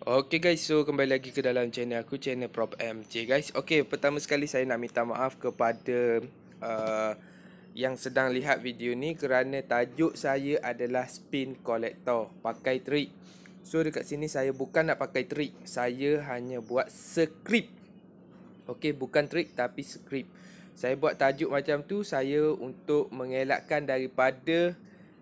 Okay guys, so kembali lagi ke dalam channel aku, channel Prop MJ guys. Okay, pertama sekali saya nak minta maaf kepada uh, yang sedang lihat video ni kerana tajuk saya adalah spin collector, pakai trik. So dekat sini saya bukan nak pakai trik, saya hanya buat skrip. Okay, bukan trik tapi skrip. Saya buat tajuk macam tu saya untuk mengelakkan daripada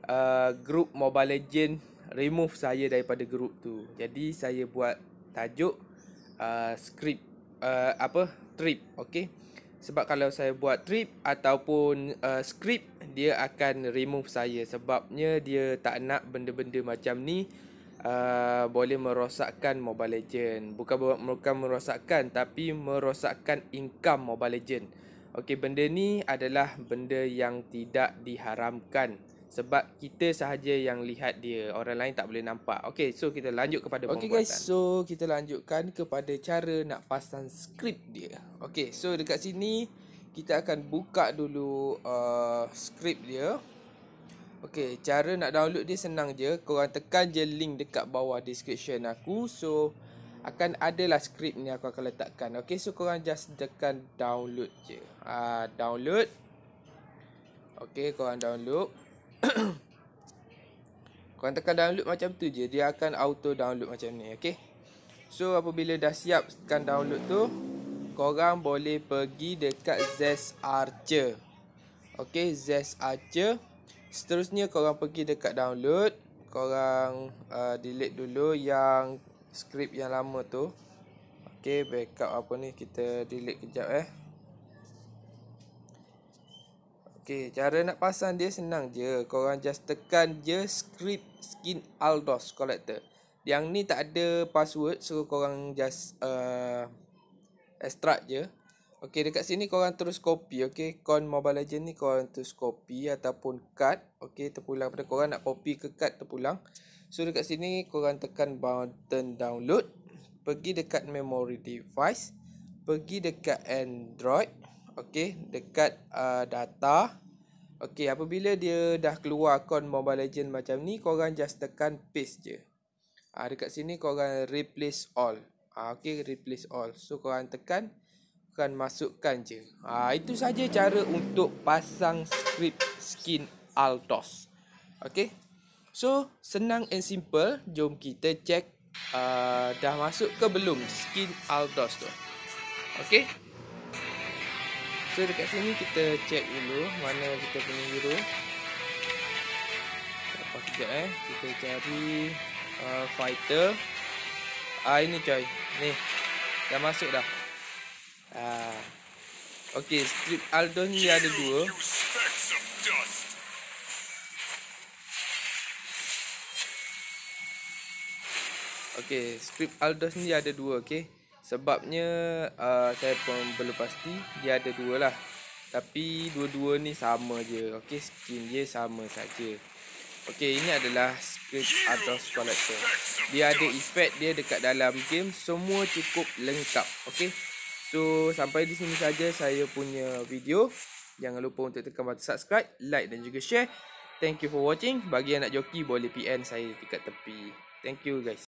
uh, grup Mobile Legends remove saya daripada grup tu. Jadi saya buat tajuk uh, script uh, apa trip, okay. Sebab kalau saya buat trip ataupun uh, script dia akan remove saya sebabnya dia tak nak benda-benda macam ni uh, boleh merosakkan Mobile Legend. Bukan bukan merosakkan tapi merosakkan income Mobile Legend. Okay, benda ni adalah benda yang tidak diharamkan sebab kita sahaja yang lihat dia orang lain tak boleh nampak Okay, so kita lanjut kepada okay, pembuatan okey guys so kita lanjutkan kepada cara nak pasang skrip dia Okay, so dekat sini kita akan buka dulu uh, skrip dia Okay, cara nak download dia senang je korang tekan je link dekat bawah description aku so akan ada lah skrip ni aku akan letakkan Okay, so korang just tekan download je ah uh, download okey korang download Korang tekan download macam tu je Dia akan auto download macam ni okay? So apabila dah siapkan download tu Korang boleh pergi dekat Zest Archer Okay Zest Archer Seterusnya korang pergi dekat download Korang uh, delete dulu yang skrip yang lama tu Okay backup apa ni kita delete kejap eh Okey, cara nak pasang dia senang je. Kau Korang just tekan je script skin Aldos collector. Yang ni tak ada password, so korang just uh, extract je. Okey, dekat sini kau korang terus copy. Okey, con Mobile Legend ni kau korang terus copy ataupun cut. Okey, terpulang pada korang nak copy ke cut terpulang. So dekat sini kau korang tekan button download. Pergi dekat memory device. Pergi dekat Android okey dekat uh, data okey apabila dia dah keluar akaun Mobile Legend macam ni kau orang just tekan paste je uh, dekat sini kau orang replace all uh, okey replace all so kau orang tekan kan masukkan je uh, itu saja cara untuk pasang script skin altos okey so senang and simple jom kita check uh, dah masuk ke belum skin altos tu okey So dekat sini kita check dulu mana kita punya euro. Apa kita eh? Kita cari uh, fighter. Ah ini coy. Ni. Dah masuk dah. Ah. Okey, strip Aldon ni ada dua. Okey, strip Aldos ni ada dua, okey. Sebabnya uh, saya pun belum pasti dia ada dua lah. Tapi dua-dua ni sama je. Okey, skin dia sama saja. Okey, ini adalah script atau collector. Dia ada effect dia dekat dalam game semua cukup lengkap. Okey. So, sampai di sini saja saya punya video. Jangan lupa untuk tekan button subscribe, like dan juga share. Thank you for watching. Bagi yang nak joki boleh PN saya dekat tepi. Thank you guys.